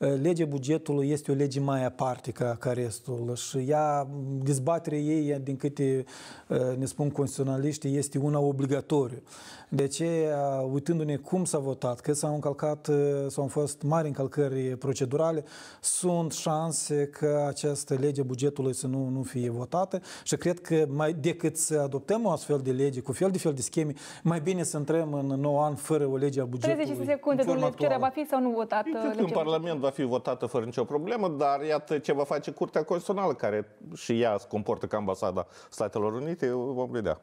Ă, legea bugetului este o lege mai aparte ca, ca restul și ea, dezbaterea ei, din câte ă, ne spun constituționaliștii, este una obligatoriu. De ce, ă, uitându-ne cum s-a votat, că s-au încălcat, s au fost mari încălcări procedurale, sunt șanse că această lege bugetului să nu, nu fie votată și cred că mai decât să adoptăm o astfel de lege cu fel de fel de scheme, mai bine să intrăm în nou an fără o lege a bugetului. 30 secunde, domnule, va fi sau nu votată. Cred că în Parlament va va fi votată fără nicio problemă, dar iată ce va face Curtea Constituțională, care și ea se comportă ca ambasada Statelor Unite, vom vedea.